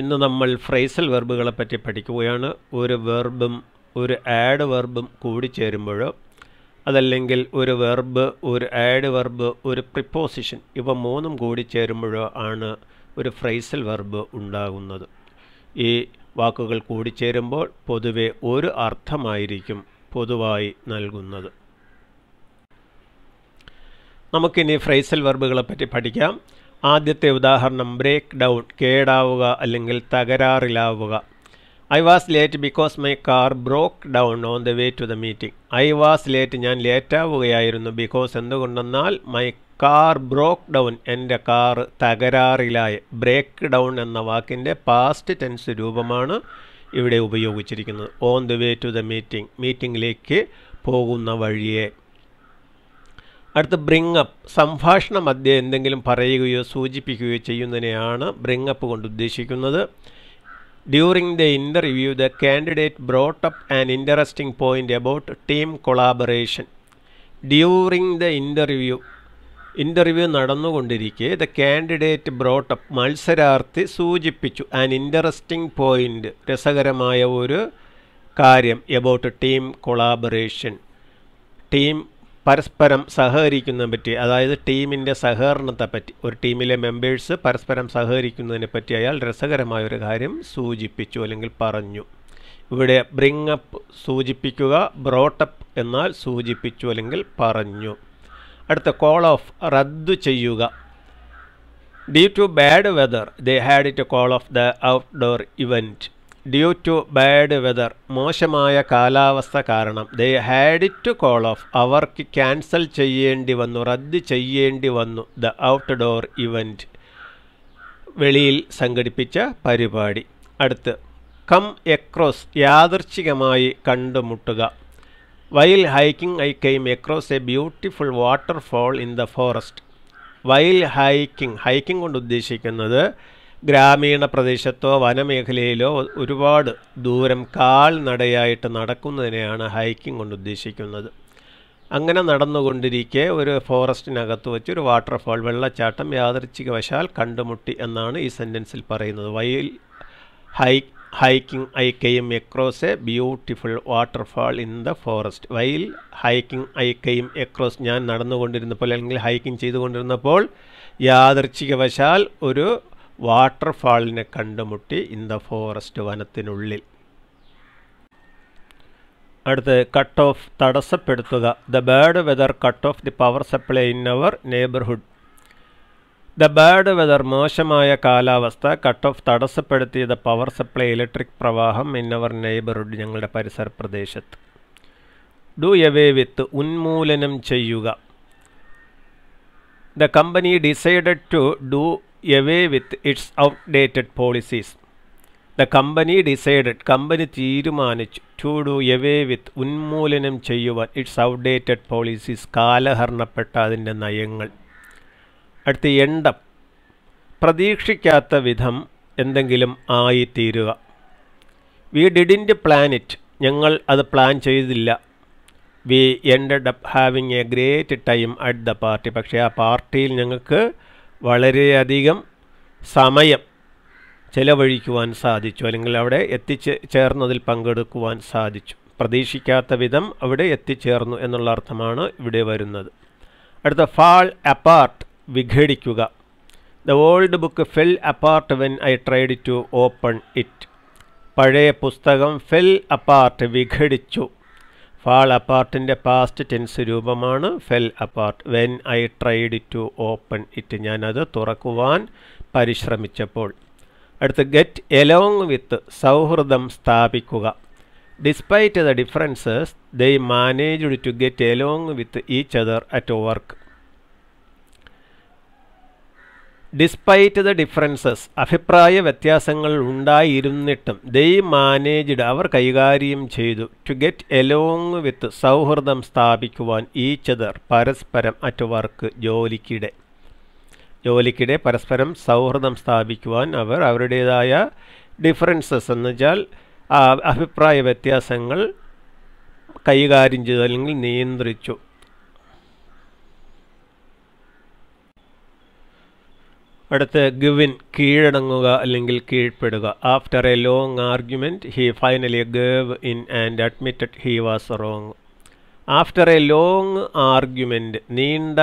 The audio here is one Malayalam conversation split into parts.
ഇന്ന് നമ്മൾ ഫ്രേസൽ വെർബുകളെ പറ്റി പഠിക്കുകയാണ് ഒരു വെർബും ഒരു ആഡ് വെർബും കൂടി ചേരുമ്പോൾ അതല്ലെങ്കിൽ ഒരു വെർബ് ഒരു ആഡ് വെർബ് ഒരു പ്രിപ്പോസിഷൻ ഇവ മൂന്നും കൂടി ആണ് ഒരു ഫ്രേസൽ വെർബ് ഉണ്ടാകുന്നത് ഈ വാക്കുകൾ കൂടിച്ചേരുമ്പോൾ പൊതുവെ ഒരു അർത്ഥമായിരിക്കും പൊതുവായി നൽകുന്നത് നമുക്കിനി ഫ്രേസൽ വെർബുകളെ പറ്റി പഠിക്കാം ആദ്യത്തെ ഉദാഹരണം ബ്രേക്ക് ഡൗൺ കേടാവുക അല്ലെങ്കിൽ തകരാറിലാവുക I was late because my car broke down on the way to the meeting I was late ഞാൻ ലേറ്റാവുകയായിരുന്നു ബിക്കോസ് എന്തുകൊണ്ടെന്നാൽ മൈ കാർ ബ്രോക്ക് ഡൗൺ എൻ്റെ കാർ തകരാറിലായി ബ്രേക്ക് ഡൗൺ എന്ന വാക്കിൻ്റെ പാസ്റ്റ് ടെൻസ് രൂപമാണ് ഇവിടെ ഉപയോഗിച്ചിരിക്കുന്നത് on the way to the meeting മീറ്റിങ്ങിലേക്ക് പോകുന്ന വഴിയെ അടുത്ത് ബ്രിങ് അപ്പ് സംഭാഷണ മധ്യേ എന്തെങ്കിലും പറയുകയോ സൂചിപ്പിക്കുകയോ ചെയ്യുന്നതിനെയാണ് ബ്രിങ് അപ്പ് കൊണ്ട് ഉദ്ദേശിക്കുന്നത് during the interview the candidate brought up an interesting point about team collaboration during the interview interview നടന്നുകൊണ്ടിരിക്കെ ദ കാൻഡിഡേറ്റ് ബ്രോട്ടപ്പ് മത്സരാർത്ഥി സൂചിപ്പിച്ചു ആൻ ഇൻ്ററസ്റ്റിംഗ് പോയിൻ്റ് രസകരമായ ഒരു കാര്യം എബൌട്ട് ടീം കൊളാബറേഷൻ ടീം പരസ്പരം സഹകരിക്കുന്നതിനെ പറ്റി അതായത് ടീമിൻ്റെ പറ്റി ഒരു ടീമിലെ മെമ്പേഴ്സ് പരസ്പരം സഹകരിക്കുന്നതിനെ പറ്റി അയാൾ രസകരമായൊരു കാര്യം സൂചിപ്പിച്ചു അല്ലെങ്കിൽ പറഞ്ഞു ഇവിടെ ബ്രിങ് അപ്പ് സൂചിപ്പിക്കുക ബ്രോട്ടപ്പ് എന്നാൽ സൂചിപ്പിച്ചു അല്ലെങ്കിൽ പറഞ്ഞു അടുത്ത കോൾ ഓഫ് റദ്ദു ചെയ്യുക due to bad weather they had it call off the outdoor event due to bad weather മോശമായ കാലാവസ്ഥ കാരണം they had it to call off അവർക്ക് ക്യാൻസൽ ചെയ്യേണ്ടി വന്നു റദ്ദ് ചെയ്യേണ്ടി വന്നു ദ ഔട്ട് ഡോർ ഇവൻറ്റ് വെളിയിൽ സംഘടിപ്പിച്ച പരിപാടി അടുത്ത് കം എക്രോസ് യാദർച്ഛികമായി കണ്ടുമുട്ടുക while hiking I came across a beautiful waterfall in the forest while hiking hiking കൊണ്ട് ഉദ്ദേശിക്കുന്നത് ഗ്രാമീണ പ്രദേശത്തോ വനമേഖലയിലോ ഒരുപാട് ദൂരം കാൽനടയായിട്ട് നടക്കുന്നതിനെയാണ് ഹൈക്കിംഗ് കൊണ്ട് ഉദ്ദേശിക്കുന്നത് അങ്ങനെ നടന്നുകൊണ്ടിരിക്കെ ഒരു ഫോറസ്റ്റിനകത്ത് വെച്ച് ഒരു വാട്ടർഫാൾ വെള്ളച്ചാട്ടം യാദൃച്ഛികവശാൽ കണ്ടുമുട്ടി എന്നാണ് ഈ സെൻറ്റൻസിൽ പറയുന്നത് while hi hiking I came across a beautiful waterfall in the forest while hiking I came across ഞാൻ നടന്നുകൊണ്ടിരുന്നപ്പോൾ അല്ലെങ്കിൽ ഹൈക്കിംഗ് ചെയ്തുകൊണ്ടിരുന്നപ്പോൾ യാദൃച്ഛികവശാൽ ഒരു വാട്ടർഫാളിനെ കണ്ടുമുട്ടി ഇൻ ദ ഫോറസ്റ്റ് വനത്തിനുള്ളിൽ അടുത്ത് കട്ട് ഓഫ് തടസ്സപ്പെടുത്തുക the bad weather cut off the power supply in our neighbourhood the bad weather മോശമായ കാലാവസ്ഥ കട്ട് ഓഫ് തടസ്സപ്പെടുത്തിയ ദ പവർ സപ്ലൈ ഇലക്ട്രിക് പ്രവാഹം ഇൻ അവർ നെയബർഹുഡ് ഞങ്ങളുടെ പരിസര പ്രദേശത്ത് ഡു എവേ വിത്ത് ഉന്മൂലനം ചെയ്യുക the company decided to do away with its outdated policies the company decided company തീരുമാനിച്ചു ടു ഡു എവേ വിത്ത് ഉന്മൂലനം ചെയ്യുവാൻ ഇറ്റ്സ് ഔട്ട്ഡേറ്റഡ് പോളിസീസ് കാലഹരണപ്പെട്ട അതിൻ്റെ നയങ്ങൾ അടുത്ത എണ്ണം പ്രതീക്ഷിക്കാത്ത വിധം എന്തെങ്കിലും ആയിത്തീരുക വി ഡിഡിൻ്റ് പ്ലാനിറ്റ് ഞങ്ങൾ അത് പ്ലാൻ ചെയ്തില്ല we end up having a great time at the party പക്ഷേ ആ പാർട്ടിയിൽ ഞങ്ങൾക്ക് വളരെയധികം സമയം ചെലവഴിക്കുവാൻ സാധിച്ചു അല്ലെങ്കിൽ അവിടെ എത്തിച്ച് ചേർന്നതിൽ പങ്കെടുക്കുവാൻ സാധിച്ചു പ്രതീക്ഷിക്കാത്ത വിധം അവിടെ എത്തിച്ചേർന്നു എന്നുള്ള അർത്ഥമാണ് ഇവിടെ വരുന്നത് അടുത്ത ഫാൾ അപ്പാർട്ട് വിഘടിക്കുക the old book fell apart when I tried to open it പഴയ പുസ്തകം ഫെൽ അപ്പാർട്ട് വിഘടിച്ചു ഫാൾ അപ്പാർട്ടിൻ്റെ പാസ്റ്റ് ടെൻസ് രൂപമാണ് fell apart when I tried to open it ഞാനത് തുറക്കുവാൻ പരിശ്രമിച്ചപ്പോൾ അടുത്ത് ഗെറ്റ് എലോങ് വിത്ത് സൗഹൃദം സ്ഥാപിക്കുക despite the differences they manage to get along with each other at work despite the differences അഭിപ്രായ വ്യത്യാസങ്ങൾ ഉണ്ടായിരുന്നിട്ടും ദേ മാനേജ്ഡ് അവർ കൈകാര്യം ചെയ്തു ടു ഗെറ്റ് എലോങ് വിത്ത് സൗഹൃദം സ്ഥാപിക്കുവാൻ ഈച്ചതർ പരസ്പരം അറ്റ് വർക്ക് ജോലിക്കിടെ ജോലിക്കിടെ പരസ്പരം സൗഹൃദം സ്ഥാപിക്കുവാൻ അവർ അവരുടേതായ ഡിഫറൻസസ് എന്ന് വെച്ചാൽ അഭിപ്രായ വ്യത്യാസങ്ങൾ കൈകാര്യം ചെയ്തു അല്ലെങ്കിൽ നിയന്ത്രിച്ചു അടുത്ത് ഗിവിൻ കീഴടങ്ങുക അല്ലെങ്കിൽ കീഴ്പ്പെടുക after a long argument he finally gave in and admitted he was wrong after a long argument നീണ്ട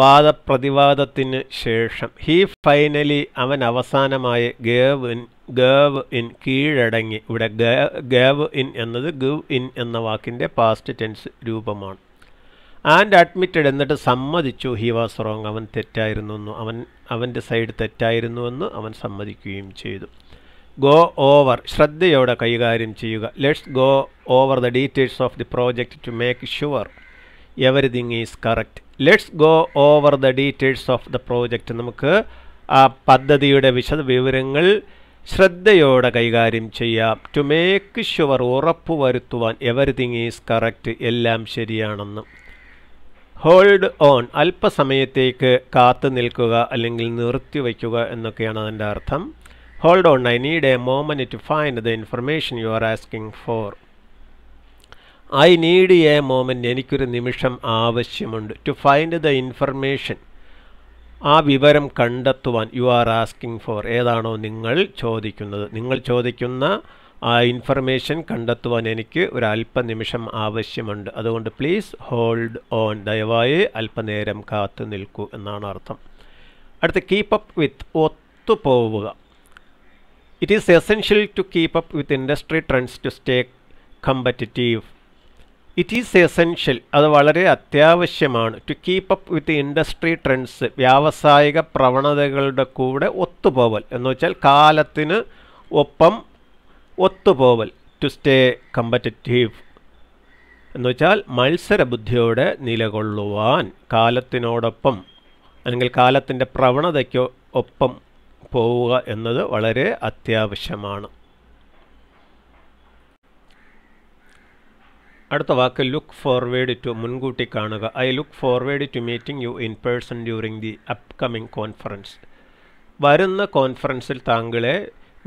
വാദപ്രതിവാദത്തിന് ശേഷം ഹീ ഫൈനലി അവൻ അവസാനമായി ഗേവ് ഇൻ ഗേവ് ഇൻ കീഴടങ്ങി ഇവിടെ ഗേവ് ഇൻ എന്നത് ഗിവ് ഇൻ എന്ന വാക്കിൻ്റെ പാസ്റ്റ് ടെൻസ് രൂപമാണ് ആൻഡ് അഡ്മിറ്റഡ് എന്നിട്ട് സമ്മതിച്ചു ഹി വാസ് റോങ് അവൻ തെറ്റായിരുന്നു അവൻ അവൻ്റെ സൈഡ് തെറ്റായിരുന്നുവെന്ന് അവൻ സമ്മതിക്കുകയും ചെയ്തു ഗോ ഓവർ ശ്രദ്ധയോടെ കൈകാര്യം ചെയ്യുക let's go over the details of the project to make sure everything is correct let's go over the details of the project നമുക്ക് ആ പദ്ധതിയുടെ വിശദ വിവരങ്ങൾ ശ്രദ്ധയോടെ കൈകാര്യം ചെയ്യാം ടു മേക്ക് ഷുവർ വരുത്തുവാൻ എവരിതിങ് ഈസ് കറക്റ്റ് എല്ലാം ശരിയാണെന്ന് ഹോൾഡ് ഓൺ അല്പസമയത്തേക്ക് കാത്തു നിൽക്കുക അല്ലെങ്കിൽ നിർത്തിവയ്ക്കുക എന്നൊക്കെയാണ് അതിൻ്റെ അർത്ഥം hold on I need a moment to find the information you are asking for I need a moment എനിക്കൊരു നിമിഷം ആവശ്യമുണ്ട് ടു ഫൈൻഡ് ദ ഇൻഫർമേഷൻ ആ വിവരം കണ്ടെത്തുവാൻ യു ആർ ആസ്കിങ് ഫോർ ഏതാണോ നിങ്ങൾ ചോദിക്കുന്നത് നിങ്ങൾ ചോദിക്കുന്ന ആ ഇൻഫർമേഷൻ കണ്ടെത്തുവാൻ എനിക്ക് ഒരു അല്പനിമിഷം ആവശ്യമുണ്ട് അതുകൊണ്ട് പ്ലീസ് ഹോൾഡ് ഓൺ ദയവായി അല്പനേരം കാത്തു നിൽക്കൂ എന്നാണ് അർത്ഥം അടുത്ത കീപ്പ് അപ്പ് വിത്ത് ഒത്തുപോവുക it is essential to keep up with industry trends to stay competitive it is essential അത് വളരെ അത്യാവശ്യമാണ് to keep up with industry trends വ്യാവസായിക പ്രവണതകളുടെ കൂടെ ഒത്തുപോവൽ എന്ന് വെച്ചാൽ കാലത്തിന് ഒപ്പം ഒത്തുപോവൽ ടു സ്റ്റേ കമ്പറ്ററ്റീവ് എന്നുവെച്ചാൽ മത്സരബുദ്ധിയോടെ നിലകൊള്ളുവാൻ കാലത്തിനോടൊപ്പം അല്ലെങ്കിൽ കാലത്തിൻ്റെ പ്രവണതയ്ക്ക് ഒപ്പം പോവുക എന്നത് വളരെ അത്യാവശ്യമാണ് അടുത്ത വാക്ക് ലുക്ക് ഫോർവേഡ് ടു മുൻകൂട്ടി കാണുക I look forward to meeting you in person during the upcoming conference വരുന്ന കോൺഫറൻസിൽ താങ്കളെ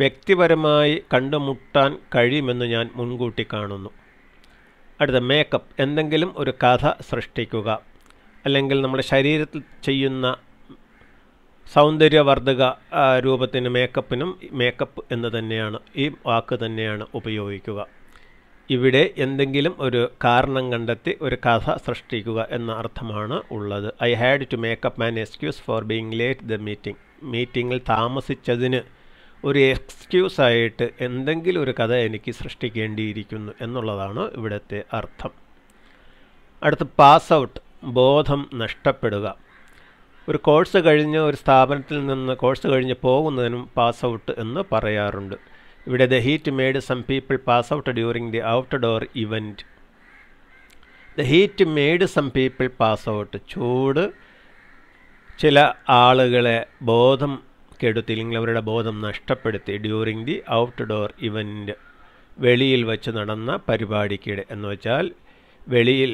വ്യക്തിപരമായി കണ്ടുമുട്ടാൻ കഴിയുമെന്ന് ഞാൻ മുൻകൂട്ടി കാണുന്നു അടുത്ത മേക്കപ്പ് എന്തെങ്കിലും ഒരു കഥ സൃഷ്ടിക്കുക അല്ലെങ്കിൽ നമ്മുടെ ശരീരത്തിൽ ചെയ്യുന്ന സൗന്ദര്യവർദ്ധക രൂപത്തിന് മേക്കപ്പിനും മേക്കപ്പ് എന്ന് തന്നെയാണ് ഈ വാക്ക് തന്നെയാണ് ഉപയോഗിക്കുക ഇവിടെ എന്തെങ്കിലും ഒരു കാരണം കണ്ടെത്തി ഒരു കഥ സൃഷ്ടിക്കുക എന്ന അർത്ഥമാണ് ഉള്ളത് I had to make up an excuse for being late the meeting മീറ്റിങ്ങിൽ താമസിച്ചതിന് ഒരു എക്സ്ക്യൂസായിട്ട് എന്തെങ്കിലും ഒരു കഥ എനിക്ക് സൃഷ്ടിക്കേണ്ടിയിരിക്കുന്നു എന്നുള്ളതാണ് ഇവിടുത്തെ അർത്ഥം അടുത്ത് പാസ് ഔട്ട് ബോധം നഷ്ടപ്പെടുക ഒരു കോഴ്സ് കഴിഞ്ഞ് ഒരു സ്ഥാപനത്തിൽ നിന്ന് കോഴ്സ് കഴിഞ്ഞ് പോകുന്നതിനും പാസ് ഔട്ട് എന്ന് പറയാറുണ്ട് ഇവിടെ the heat made some people pass out during the door event the heat made some people pass out ചൂട് ചില ആളുകളെ ബോധം കെടുത്തില്ലെങ്കിൽ അവരുടെ ബോധം നഷ്ടപ്പെടുത്തി ഡ്യൂറിങ് ദി ഔട്ട്ഡോർ ഇവൻ്റ് വെളിയിൽ വെച്ച് നടന്ന പരിപാടിക്കിടെ എന്ന് വെച്ചാൽ വെളിയിൽ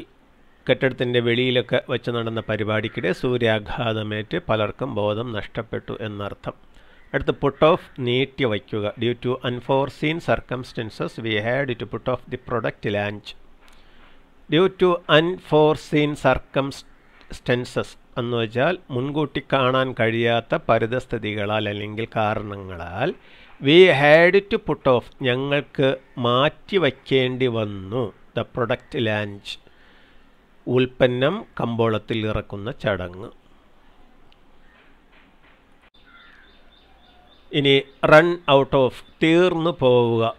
കെട്ടിടത്തിൻ്റെ വെളിയിലൊക്കെ വെച്ച് നടന്ന പരിപാടിക്കിടെ സൂര്യാഘാതമേറ്റ് പലർക്കും ബോധം നഷ്ടപ്പെട്ടു എന്നർത്ഥം അടുത്ത് പുട്ട് ഓഫ് നീട്ടി വയ്ക്കുക due to unforeseen circumstances we had to put off the product launch due to unforeseen circumstances എന്ന് വെച്ചാൽ മുൻകൂട്ടി കാണാൻ കഴിയാത്ത പരിതസ്ഥിതികളാൽ അല്ലെങ്കിൽ കാരണങ്ങളാൽ we had to put off ഞങ്ങൾക്ക് മാറ്റി വയ്ക്കേണ്ടി വന്നു ദ പ്രൊഡക്റ്റ് ലാഞ്ച് ഉൽപ്പന്നം കമ്പോളത്തിൽ ഇറക്കുന്ന ചടങ്ങ് ഇനി റൺ ഔട്ട് ഓഫ് തീർന്നു പോവുക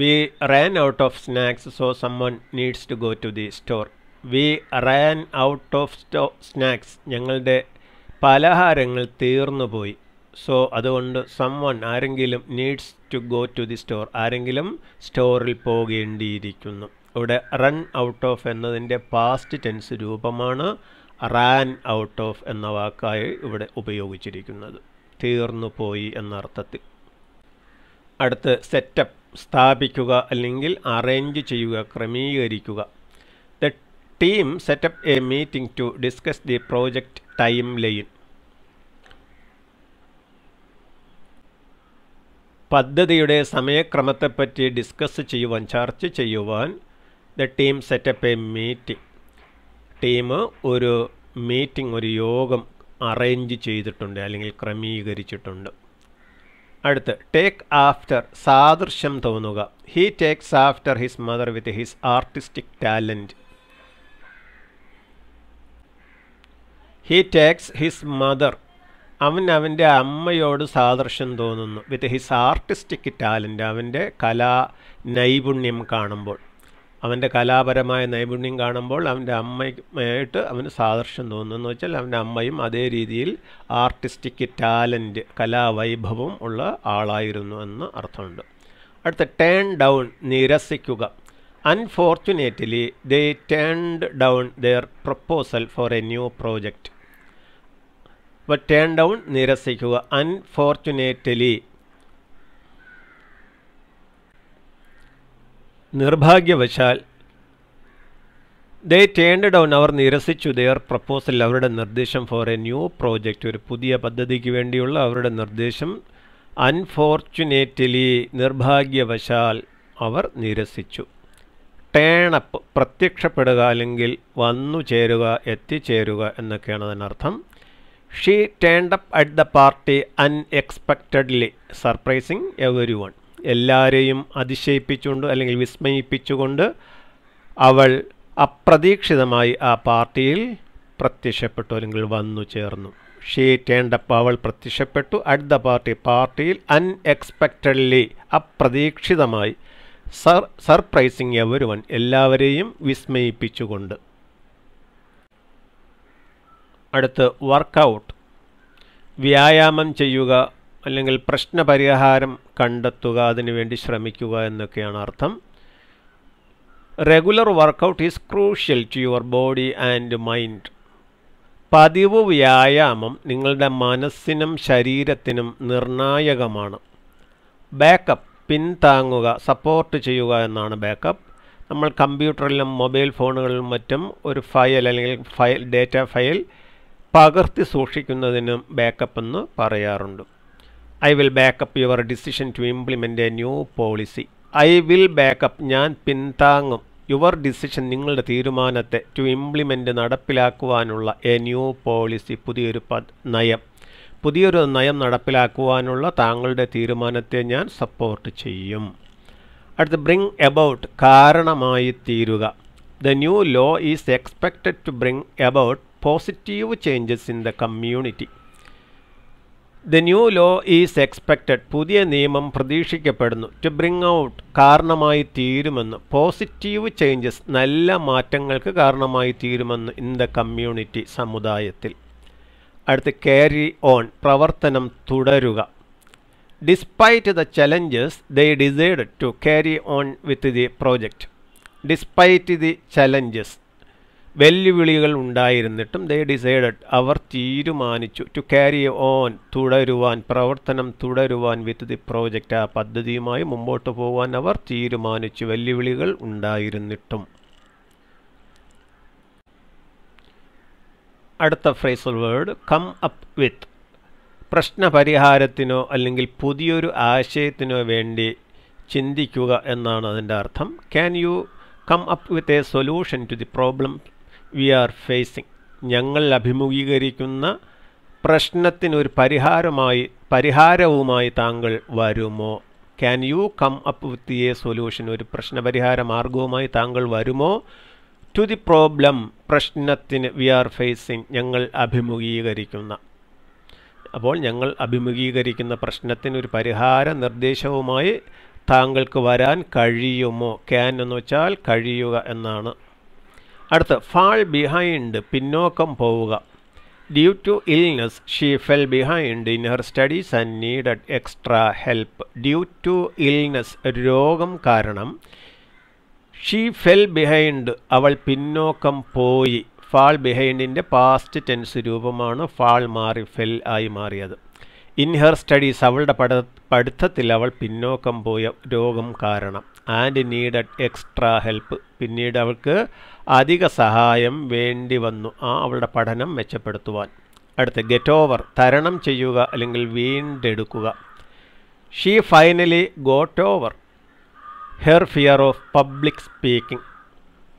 we ran out of snacks so some one needs to go to the store we ran out of store snacks ഞങ്ങളുടെ പലഹാരങ്ങൾ തീർന്നുപോയി സോ അതുകൊണ്ട് സം വൺ ആരെങ്കിലും needs to go to the store ആരെങ്കിലും സ്റ്റോറിൽ പോകേണ്ടിയിരിക്കുന്നു ഇവിടെ റൺ ഔട്ട് ഓഫ് എന്നതിൻ്റെ പാസ്റ്റ് ടെൻസ് രൂപമാണ് റാൻ ഔട്ട് ഓഫ് എന്ന വാക്കായി ഇവിടെ ഉപയോഗിച്ചിരിക്കുന്നത് തീർന്നു പോയി എന്നർത്ഥത്തിൽ അടുത്ത് സെറ്റപ്പ് സ്ഥാപിക്കുക അല്ലെങ്കിൽ അറേഞ്ച് ചെയ്യുക ക്രമീകരിക്കുക team set up a meeting to discuss the project timeline. പദ്ധതിയുടെ സമയക്രമത്തെപ്പറ്റി ഡിസ്കസ് ചെയ്യുവാൻ ചർച്ച ചെയ്യുവാൻ the team set up a meeting team ഒരു മീറ്റിംഗ് ഒരു യോഗം അറേഞ്ച് ചെയ്തിട്ടുണ്ട് അല്ലെങ്കിൽ ക്രമീകരിച്ചിട്ടുണ്ട് അടുത്ത് ടേക്ക് ആഫ്റ്റർ സാദൃശ്യം തോന്നുക he takes after his mother with his artistic talent he takes his mother അവൻ അവൻ്റെ അമ്മയോട് സാദൃശ്യം തോന്നുന്നു വിത്ത് ഹിസ് ആർട്ടിസ്റ്റിക് ടാലൻ്റ് അവൻ്റെ കലാ നൈപുണ്യം കാണുമ്പോൾ അവൻ്റെ കലാപരമായ നൈപുണ്യം കാണുമ്പോൾ അവൻ്റെ അമ്മയുമായിട്ട് അവന് സാദൃശ്യം തോന്നുന്നു എന്ന് വെച്ചാൽ അവൻ്റെ അമ്മയും അതേ രീതിയിൽ ആർട്ടിസ്റ്റിക് ടാലൻറ്റ് കലാവൈഭവം ഉള്ള ആളായിരുന്നു എന്ന് അർത്ഥമുണ്ട് അടുത്ത ടേൺ ഡൗൺ നിരസിക്കുക unfortunately they turned down their proposal for a new project turn down നിരസിക്കുക അൺഫോർച്ചുനേറ്റ്ലി നിർഭാഗ്യവശാൽ ദേ ടേൺഡ് ഡൗൺ അവർ നിരസിച്ചു ദെയർ പ്രപ്പോസൽ അവരുടെ നിർദ്ദേശം ഫോർ എ ന്യൂ പ്രോജക്റ്റ് ഒരു പുതിയ പദ്ധതിക്ക് വേണ്ടിയുള്ള അവരുടെ നിർദ്ദേശം അൺഫോർച്ചുനേറ്റ്ലി നിർഭാഗ്യവശാൽ അവർ നിരസിച്ചു ടേണപ്പ് പ്രത്യക്ഷപ്പെടുക അല്ലെങ്കിൽ വന്നു ചേരുക എത്തിച്ചേരുക എന്നൊക്കെയാണ് അതിനർത്ഥം she turned up at the party unexpectedly surprising every one എല്ലാവരെയും അതിശയിപ്പിച്ചുകൊണ്ട് അല്ലെങ്കിൽ വിസ്മയിപ്പിച്ചുകൊണ്ട് അവൾ അപ്രതീക്ഷിതമായി ആ പാർട്ടിയിൽ പ്രത്യക്ഷപ്പെട്ടു അല്ലെങ്കിൽ വന്നു ചേർന്നു ഷീ ടേൺഡ് അപ്പ് അവൾ പ്രത്യക്ഷപ്പെട്ടു അറ്റ് ദ പാർട്ടി പാർട്ടിയിൽ അൺഎക്സ്പെക്റ്റഡ്ലി അപ്രതീക്ഷിതമായി സർ സർപ്രൈസിങ് എവരി വൺ എല്ലാവരെയും വിസ്മയിപ്പിച്ചുകൊണ്ട് അടുത്ത് വർക്കൗട്ട് വ്യായാമം ചെയ്യുക അല്ലെങ്കിൽ പ്രശ്നപരിഹാരം കണ്ടെത്തുക അതിനുവേണ്ടി ശ്രമിക്കുക എന്നൊക്കെയാണ് അർത്ഥം regular workout is crucial to your body and mind പതിവ് വ്യായാമം നിങ്ങളുടെ മനസ്സിനും ശരീരത്തിനും നിർണായകമാണ് ബാക്കപ്പ് പിൻതാങ്ങുക സപ്പോർട്ട് ചെയ്യുക എന്നാണ് ബാക്കപ്പ് നമ്മൾ കമ്പ്യൂട്ടറിലും മൊബൈൽ ഫോണുകളിലും മറ്റും ഒരു ഫയൽ അല്ലെങ്കിൽ ഫയൽ ഡേറ്റ ഫയൽ പകർത്തി സൂക്ഷിക്കുന്നതിനും ബാക്കപ്പ് എന്ന് പറയാറുണ്ട് I will back up your decision to implement a new policy I will back up ഞാൻ പിന്താങ്ങും യുവർ ഡിസിഷൻ നിങ്ങളുടെ തീരുമാനത്തെ ടു ഇംപ്ലിമെൻ്റ് നടപ്പിലാക്കുവാനുള്ള എ ന്യൂ പോളിസി പുതിയൊരു നയം പുതിയൊരു നയം നടപ്പിലാക്കുവാനുള്ള താങ്കളുടെ തീരുമാനത്തെ ഞാൻ സപ്പോർട്ട് ചെയ്യും അടുത്ത് ബ്രിങ് എബൌട്ട് കാരണമായി തീരുക the new law is expected to bring about positive changes in the community the new law is expected പുതിയ നിയമം പ്രതീക്ഷിക്കപ്പെടുന്നു ടു ബ്രിങ് ഔട്ട് കാരണമായി തീരുമെന്ന് പോസിറ്റീവ് ചേഞ്ചസ് നല്ല മാറ്റങ്ങൾക്ക് കാരണമായി തീരുമെന്ന് ഇൻ ദ കമ്മ്യൂണിറ്റി സമുദായത്തിൽ അടുത്ത് കാരി ഓൺ പ്രവർത്തനം തുടരുക despite the challenges they decide to carry on with the project despite the challenges വെല്ലുവിളികൾ ഉണ്ടായിരുന്നിട്ടും ദേ ഡിസൈഡഡ് അവർ തീരുമാനിച്ചു ടു ക്യാരി ഓൺ തുടരുവാൻ പ്രവർത്തനം തുടരുവാൻ വിത്ത് ദി പ്രോജക്റ്റ് ആ പദ്ധതിയുമായി മുമ്പോട്ട് പോകാൻ അവർ തീരുമാനിച്ചു വെല്ലുവിളികൾ ഉണ്ടായിരുന്നിട്ടും അടുത്ത phrasal word come up with പ്രശ്നപരിഹാരത്തിനോ അല്ലെങ്കിൽ പുതിയൊരു ആശയത്തിനോ വേണ്ടി ചിന്തിക്കുക എന്നാണ് അതിൻ്റെ അർത്ഥം can you come up with a solution to the problem we are facing ഞങ്ങൾ അഭിമുഖീകരിക്കുന്ന പ്രശ്നത്തിനൊരു പരിഹാരമായി പരിഹാരവുമായി താങ്കൾ വരുമോ can you come up with a solution ഒരു പ്രശ്നപരിഹാര മാർഗവുമായി താങ്കൾ വരുമോ ടു ദി പ്രോബ്ലം പ്രശ്നത്തിന് വി ആർ ഫേസിങ് ഞങ്ങൾ അഭിമുഖീകരിക്കുന്ന അപ്പോൾ ഞങ്ങൾ അഭിമുഖീകരിക്കുന്ന പ്രശ്നത്തിന് ഒരു പരിഹാര നിർദ്ദേശവുമായി താങ്കൾക്ക് വരാൻ കഴിയുമോ ക്യാൻ എന്ന് വെച്ചാൽ കഴിയുക എന്നാണ് അടുത്ത് ഫാൾ ബിഹൈൻഡ് പിന്നോക്കം പോവുക due to illness she fell behind in her studies and needed extra help due to illness രോഗം കാരണം ഷീ ഫെൽ ബിഹൈൻഡ് അവൾ പിന്നോക്കം പോയി ഫാൾ ബിഹൈൻഡിൻ്റെ പാസ്റ്റ് ടെൻസ് രൂപമാണ് ഫാൾ മാറി ഫെൽ ആയി മാറിയത് ഇൻ ഹർ സ്റ്റഡീസ് അവളുടെ പഠ പഠിത്തത്തിൽ അവൾ പിന്നോക്കം പോയ രോഗം കാരണം ആൻഡ് നീഡഡ് എക്സ്ട്രാ ഹെൽപ്പ് പിന്നീട് അവൾക്ക് അധിക സഹായം വേണ്ടി വന്നു ആ അവളുടെ പഠനം മെച്ചപ്പെടുത്തുവാൻ അടുത്ത് ഗെറ്റ് ഓവർ തരണം ചെയ്യുക അല്ലെങ്കിൽ വീണ്ടെടുക്കുക she finally got over her fear of public speaking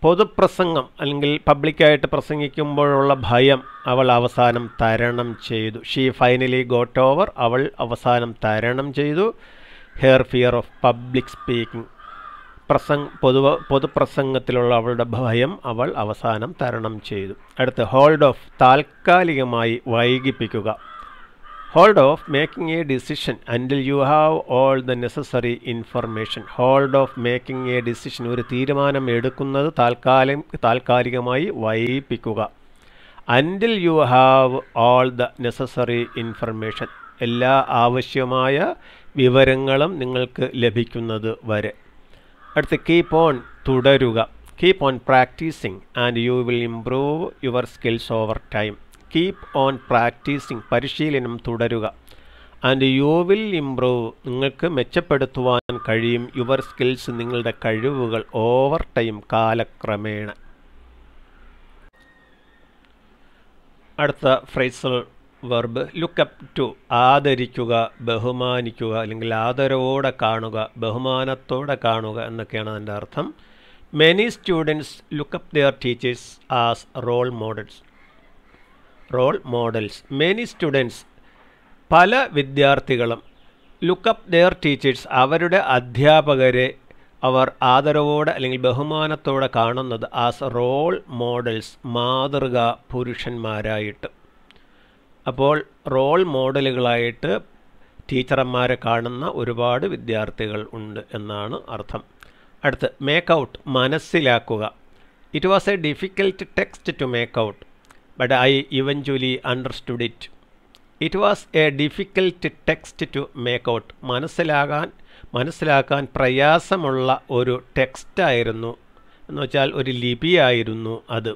പൊതുപ്രസംഗം അല്ലെങ്കിൽ പബ്ലിക്കായിട്ട് പ്രസംഗിക്കുമ്പോഴുള്ള ഭയം അവൾ അവസാനം തരണം ചെയ്തു ഷീ ഫൈനലി ഗോട്ട് ഓവർ അവൾ അവസാനം തരണം ചെയ്തു her fear of public speaking പ്രസംഗ പൊതുവ പൊതുപ്രസംഗത്തിലുള്ള അവളുടെ ഭയം അവൾ അവസാനം തരണം ചെയ്തു അടുത്ത് ഹോൾഡ് ഓഫ് താൽക്കാലികമായി വൈകിപ്പിക്കുക hold off making a decision until you have all the necessary information hold off making a decision ഒരു തീരുമാനം എടുക്കുന്നത് താൽക്കാലിക താൽക്കാലികമായി വൈകിപ്പിക്കുക until you have all the necessary information എല്ലാ ആവശ്യമായ വിവരങ്ങളും നിങ്ങൾക്ക് ലഭിക്കുന്നത് വരെ അടുത്ത് കീപ്പ് ഓൺ തുടരുക keep on practising and you will improve your skills over time keep on practising പരിശീലനം തുടരുക ആൻഡ് യു വിൽ ഇംപ്രൂവ് നിങ്ങൾക്ക് മെച്ചപ്പെടുത്തുവാൻ കഴിയും യുവർ സ്കിൽസ് നിങ്ങളുടെ കഴിവുകൾ ഓവർ ടൈം കാലക്രമേണ അടുത്ത phrasal verb look up to ആദരിക്കുക ബഹുമാനിക്കുക അല്ലെങ്കിൽ ആദരവോടെ കാണുക ബഹുമാനത്തോടെ കാണുക എന്നൊക്കെയാണ് അതിൻ്റെ അർത്ഥം many students look up their teachers as role models role models many students പല വിദ്യാർത്ഥികളും ലുക്ക് അപ്പ് ദെയർ ടീച്ചേഴ്സ് അവരുടെ അധ്യാപകരെ അവർ ആദരവോടെ അല്ലെങ്കിൽ ബഹുമാനത്തോടെ കാണുന്നത് ആസ് റോൾ മോഡൽസ് മാതൃക പുരുഷന്മാരായിട്ട് അപ്പോൾ റോൾ മോഡലുകളായിട്ട് ടീച്ചർമാരെ കാണുന്ന ഒരുപാട് വിദ്യാർത്ഥികൾ ഉണ്ട് എന്നാണ് അർത്ഥം അടുത്ത് മേക്ക് ഔട്ട് മനസ്സിലാക്കുക it was a difficult text to make out but I eventually understood it it was a difficult text to make out മനസ്സിലാകാൻ മനസ്സിലാക്കാൻ പ്രയാസമുള്ള ഒരു ടെക്സ്റ്റായിരുന്നു എന്ന് വെച്ചാൽ ഒരു ലിപിയായിരുന്നു അത്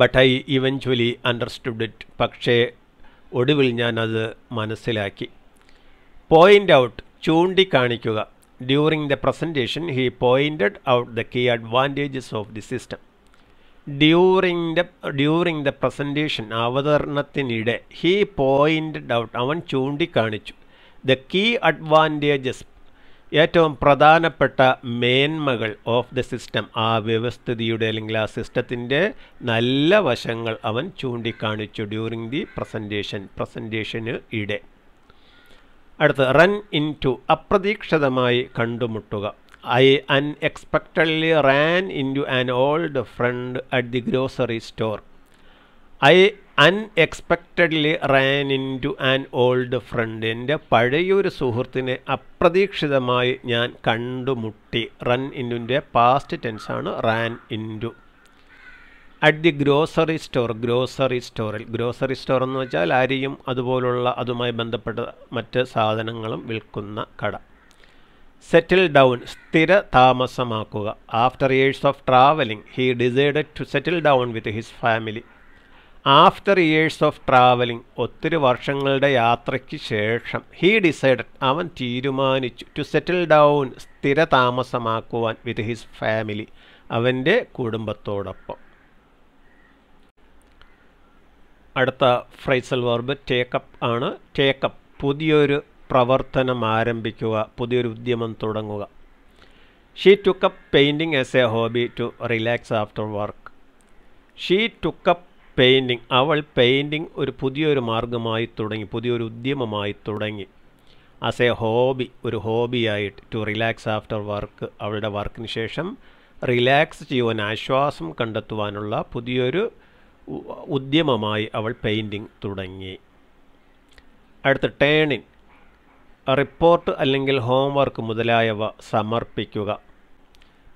but I eventually understood it പക്ഷേ ഒടുവിൽ ഞാനത് മനസ്സിലാക്കി പോയിൻ്റ് ഔട്ട് ചൂണ്ടിക്കാണിക്കുക during the presentation he pointed out the key advantages of the system during the during the presentation അവതരണത്തിനിടെ ഹീ പോയിൻറ്റഡ് ഔട്ട് അവൻ ചൂണ്ടിക്കാണിച്ചു ദ കീ അഡ്വാൻറ്റേജസ് ഏറ്റവും പ്രധാനപ്പെട്ട മേന്മകൾ ഓഫ് ദ സിസ്റ്റം ആ വ്യവസ്ഥിതിയുടെ അല്ലെങ്കിൽ ആ സിസ്റ്റത്തിൻ്റെ നല്ല വശങ്ങൾ അവൻ ചൂണ്ടിക്കാണിച്ചു ഡ്യൂറിങ് ദി പ്രസൻറ്റേഷൻ പ്രസൻറ്റേഷന് ഇടെ അടുത്ത് റൺ ഇൻ ടു അപ്രതീക്ഷിതമായി കണ്ടുമുട്ടുക I unexpectedly ran into an old friend at the grocery store I unexpectedly ran into an old friend എൻ്റെ പഴയൊരു സുഹൃത്തിനെ അപ്രതീക്ഷിതമായി ഞാൻ കണ്ടുമുട്ടി റൺ ഇൻറ്റുൻ്റെ പാസ്റ്റ് ടെൻസാണ് ran into at the grocery store grocery സ്റ്റോറിൽ ഗ്രോസറി സ്റ്റോർ എന്ന് വെച്ചാൽ അരിയും അതുപോലുള്ള അതുമായി ബന്ധപ്പെട്ട മറ്റ് സാധനങ്ങളും വിൽക്കുന്ന കട സെറ്റിൽ ഡൗൺ സ്ഥിര താമസമാക്കുക after years of travelling he decide to settle down with his family after years of travelling ഒത്തിരി വർഷങ്ങളുടെ യാത്രയ്ക്ക് ശേഷം ഹീ ഡിസൈഡഡ് അവൻ തീരുമാനിച്ചു ടു സെറ്റിൽ ഡൗൺ സ്ഥിര താമസമാക്കുവാൻ വിത്ത് ഹിസ് ഫാമിലി അവൻ്റെ കുടുംബത്തോടൊപ്പം അടുത്ത ഫ്രൈസൽ വർബ് ടേക്കപ്പ് ആണ് ടേക്കപ്പ് പുതിയൊരു പ്രവർത്തനം ആരംഭിക്കുക പുതിയൊരു ഉദ്യമം തുടങ്ങുക she took up painting as a hobby to relax after work she took up painting അവൾ പെയിൻറ്റിങ് ഒരു പുതിയൊരു മാർഗമായി തുടങ്ങി പുതിയൊരു ഉദ്യമമായി തുടങ്ങി ആസ് എ ഹോബി ഒരു ഹോബിയായിട്ട് ടു റിലാക്സ് ആഫ്റ്റർ വർക്ക് അവളുടെ വർക്കിന് ശേഷം റിലാക്സ് ചെയ്യുവാൻ ആശ്വാസം കണ്ടെത്തുവാനുള്ള പുതിയൊരു ഉദ്യമമായി അവൾ പെയിൻറ്റിങ് തുടങ്ങി അടുത്ത ടേണിൻ റിപ്പോർട്ട് അല്ലെങ്കിൽ ഹോംവർക്ക് മുതലായവ സമർപ്പിക്കുക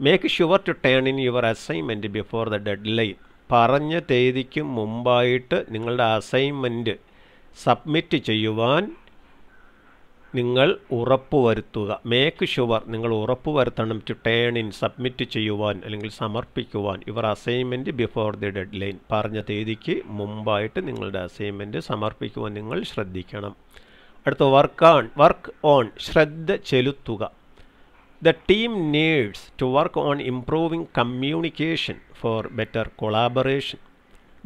make sure to turn in your assignment before the deadline പറഞ്ഞ തീയതിക്ക് മുമ്പായിട്ട് നിങ്ങളുടെ അസൈൻമെൻറ്റ് സബ്മിറ്റ് ചെയ്യുവാൻ നിങ്ങൾ ഉറപ്പുവരുത്തുക മേക്ക് ഷുവർ നിങ്ങൾ ഉറപ്പുവരുത്തണം ടു ടേൺ ഇൻ സബ്മിറ്റ് ചെയ്യുവാൻ അല്ലെങ്കിൽ സമർപ്പിക്കുവാൻ your assignment before the deadline പറഞ്ഞ തീയതിക്ക് മുമ്പായിട്ട് നിങ്ങളുടെ അസൈൻമെൻറ്റ് സമർപ്പിക്കുവാൻ നിങ്ങൾ ശ്രദ്ധിക്കണം അടുത്ത വർക്ക് ഓൺ വർക്ക് ഓൺ ശ്രദ്ധ ചെലുത്തുക the team needs to work on improving communication for better collaboration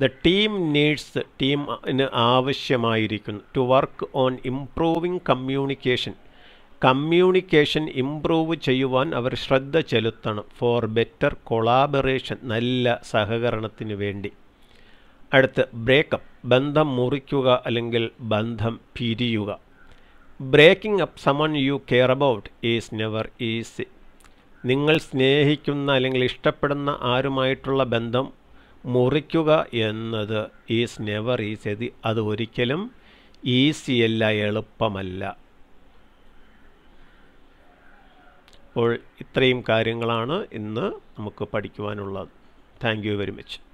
the team needs ടീമിന് ആവശ്യമായിരിക്കുന്നു to work on improving communication communication improve ചെയ്യുവാൻ അവർ ശ്രദ്ധ ചെലുത്തണം ഫോർ ബെറ്റർ കൊളാബറേഷൻ നല്ല സഹകരണത്തിന് വേണ്ടി അടുത്ത് ബ്രേക്കപ്പ് ബന്ധം മുറിക്കുക അല്ലെങ്കിൽ ബന്ധം പിരിയുക breaking up someone you care about is never easy നിങ്ങൾ സ്നേഹിക്കുന്ന അല്ലെങ്കിൽ ഇഷ്ടപ്പെടുന്ന ആരുമായിട്ടുള്ള ബന്ധം മുറിക്കുക എന്നത് ഈസ് നെവർ ഈസി അത് അത് ഒരിക്കലും ഈസിയല്ല എളുപ്പമല്ല അപ്പോൾ ഇത്രയും കാര്യങ്ങളാണ് ഇന്ന് നമുക്ക് പഠിക്കുവാനുള്ളത് താങ്ക് യു വെരി മച്ച്